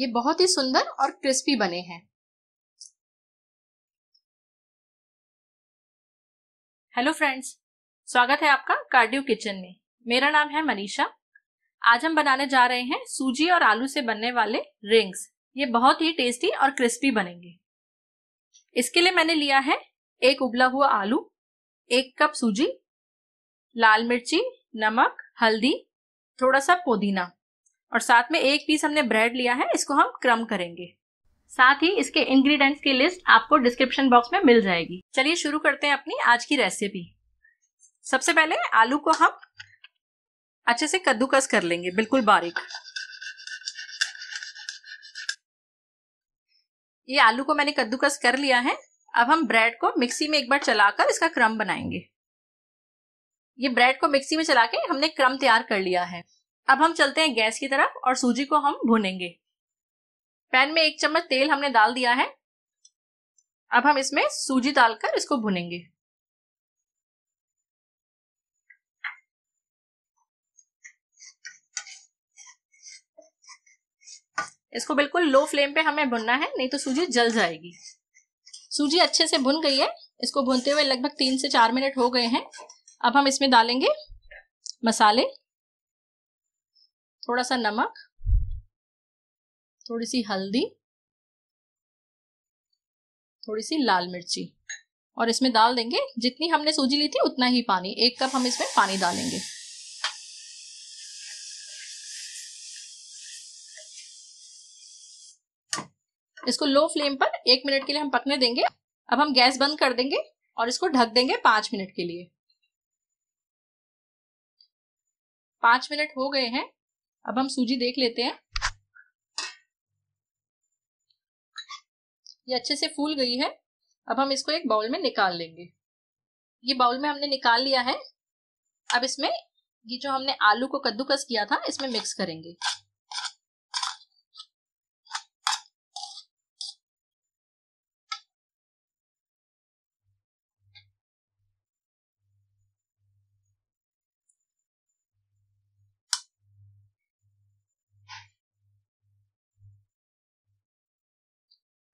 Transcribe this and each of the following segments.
ये बहुत ही सुंदर और क्रिस्पी बने हैं हेलो फ्रेंड्स स्वागत है आपका कार्डियो किचन में मेरा नाम है मनीषा आज हम बनाने जा रहे हैं सूजी और आलू से बनने वाले रिंग्स ये बहुत ही टेस्टी और क्रिस्पी बनेंगे इसके लिए मैंने लिया है एक उबला हुआ आलू एक कप सूजी लाल मिर्ची नमक हल्दी थोड़ा सा पुदीना और साथ में एक पीस हमने ब्रेड लिया है इसको हम क्रम करेंगे साथ ही इसके इंग्रेडिएंट्स की लिस्ट आपको डिस्क्रिप्शन बॉक्स में मिल जाएगी चलिए शुरू करते हैं अपनी आज की रेसिपी सबसे पहले आलू को हम अच्छे से कद्दूकस कर लेंगे बिल्कुल बारीक ये आलू को मैंने कद्दूकस कर लिया है अब हम ब्रेड को मिक्सी में एक बार चलाकर इसका क्रम बनाएंगे ये ब्रेड को मिक्सी में चला के हमने क्रम तैयार कर लिया है अब हम चलते हैं गैस की तरफ और सूजी को हम भुनेंगे पैन में एक चम्मच तेल हमने डाल दिया है अब हम इसमें सूजी डालकर इसको भुनेंगे इसको बिल्कुल लो फ्लेम पे हमें भुनना है नहीं तो सूजी जल जाएगी सूजी अच्छे से भुन गई है इसको भुनते हुए लगभग तीन से चार मिनट हो गए हैं अब हम इसमें डालेंगे मसाले थोड़ा सा नमक थोड़ी सी हल्दी थोड़ी सी लाल मिर्ची और इसमें डाल देंगे जितनी हमने सूजी ली थी उतना ही पानी एक कप हम इसमें पानी डालेंगे इसको लो फ्लेम पर एक मिनट के लिए हम पकने देंगे अब हम गैस बंद कर देंगे और इसको ढक देंगे पांच मिनट के लिए पांच मिनट हो गए हैं अब हम सूजी देख लेते हैं ये अच्छे से फूल गई है अब हम इसको एक बाउल में निकाल लेंगे ये बाउल में हमने निकाल लिया है अब इसमें ये जो हमने आलू को कद्दूकस किया था इसमें मिक्स करेंगे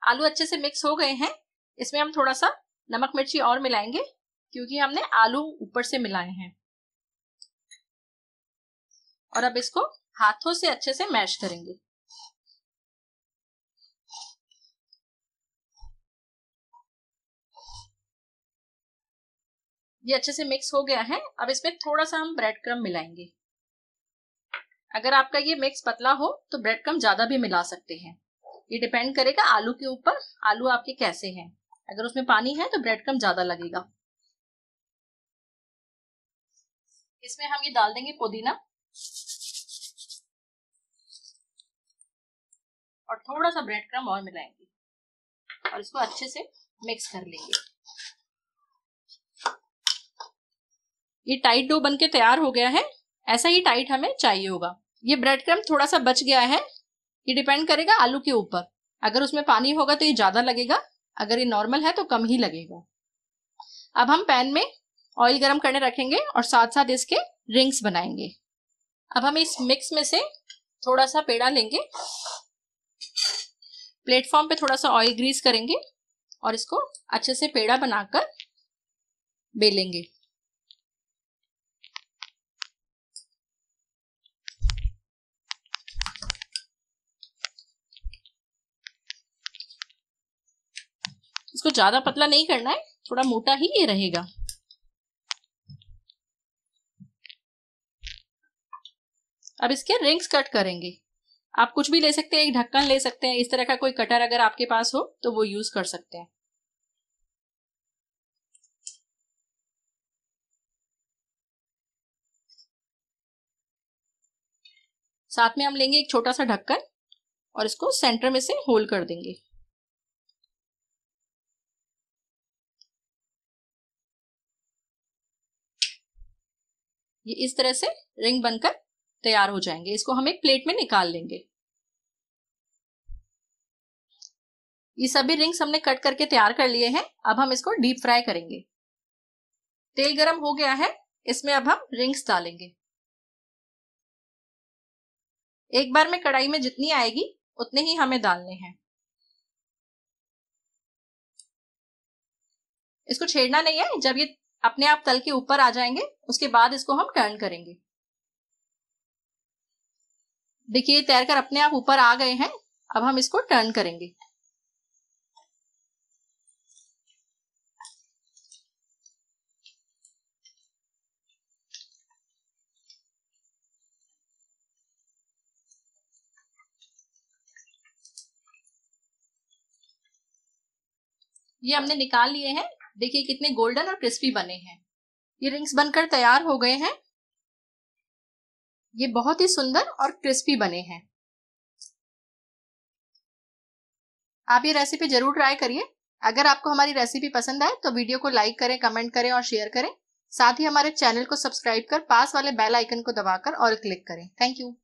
आलू अच्छे से मिक्स हो गए हैं इसमें हम थोड़ा सा नमक मिर्ची और मिलाएंगे क्योंकि हमने आलू ऊपर से मिलाए हैं और अब इसको हाथों से अच्छे से मैश करेंगे ये अच्छे से मिक्स हो गया है अब इसमें थोड़ा सा हम ब्रेड क्रम मिलाएंगे अगर आपका ये मिक्स पतला हो तो ब्रेड क्रम ज्यादा भी मिला सकते हैं ये डिपेंड करेगा आलू के ऊपर आलू आपके कैसे हैं अगर उसमें पानी है तो ब्रेड क्रम ज्यादा लगेगा इसमें हम ये डाल देंगे पुदीना और थोड़ा सा ब्रेड क्रम और मिलाएंगे और इसको अच्छे से मिक्स कर लेंगे ये टाइट डो बनके तैयार हो गया है ऐसा ही टाइट हमें चाहिए होगा ये ब्रेड क्रम थोड़ा सा बच गया है ये डिपेंड करेगा आलू के ऊपर अगर उसमें पानी होगा तो ये ज्यादा लगेगा अगर ये नॉर्मल है तो कम ही लगेगा अब हम पैन में ऑयल गरम करने रखेंगे और साथ साथ इसके रिंग्स बनाएंगे अब हम इस मिक्स में से थोड़ा सा पेड़ा लेंगे प्लेटफॉर्म पे थोड़ा सा ऑयल ग्रीस करेंगे और इसको अच्छे से पेड़ा बनाकर बेलेंगे इसको ज्यादा पतला नहीं करना है थोड़ा मोटा ही ये रहेगा अब इसके रिंग्स कट करेंगे आप कुछ भी ले सकते हैं एक ढक्कन ले सकते हैं इस तरह का कोई कटर अगर आपके पास हो तो वो यूज कर सकते हैं साथ में हम लेंगे एक छोटा सा ढक्कन और इसको सेंटर में से होल कर देंगे ये इस तरह से रिंग बनकर तैयार हो जाएंगे इसको हम एक प्लेट में निकाल लेंगे ये सभी रिंग्स हमने कट करके तैयार कर लिए हैं अब हम इसको डीप फ्राई करेंगे तेल गरम हो गया है इसमें अब हम रिंग्स डालेंगे एक बार में कढ़ाई में जितनी आएगी उतने ही हमें डालने हैं इसको छेड़ना नहीं है जब ये अपने आप तल के ऊपर आ जाएंगे उसके बाद इसको हम टर्न करेंगे देखिए तैरकर अपने आप ऊपर आ गए हैं अब हम इसको टर्न करेंगे ये हमने निकाल लिए हैं देखिए कितने गोल्डन और क्रिस्पी बने हैं ये रिंग्स बनकर तैयार हो गए हैं ये बहुत ही सुंदर और क्रिस्पी बने हैं आप ये रेसिपी जरूर ट्राई करिए अगर आपको हमारी रेसिपी पसंद आए तो वीडियो को लाइक करें कमेंट करें और शेयर करें साथ ही हमारे चैनल को सब्सक्राइब कर पास वाले बेल आइकन को दबाकर और क्लिक करें थैंक यू